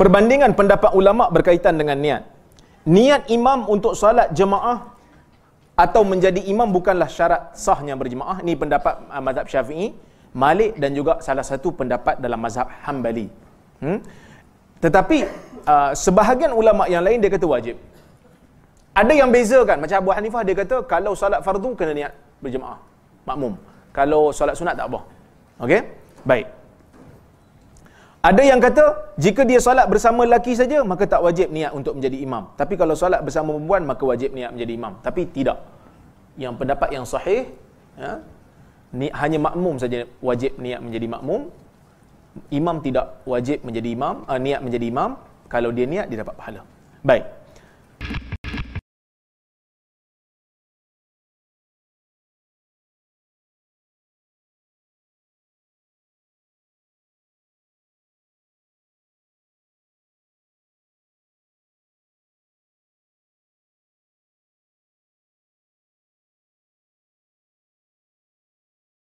Perbandingan pendapat ulama berkaitan dengan niat. Niat imam untuk salat jemaah atau menjadi imam bukanlah syarat sahnya berjemaah. Ini pendapat ah, mazhab Syafi'i, Malik dan juga salah satu pendapat dalam mazhab Hambali. Hmm? Tetapi uh, sebahagian ulama yang lain dia kata wajib. Ada yang beza kan? Macam Abu Hanifah dia kata kalau salat fardu kena niat berjemaah, makmum. Kalau salat sunat tak apa. Okey? Baik. Ada yang kata jika dia solat bersama lelaki saja maka tak wajib niat untuk menjadi imam. Tapi kalau solat bersama perempuan maka wajib niat menjadi imam. Tapi tidak. Yang pendapat yang sahih ya, ni, hanya makmum saja wajib niat menjadi makmum. Imam tidak wajib menjadi imam, uh, niat menjadi imam. Kalau dia niat dia dapat pahala. Baik.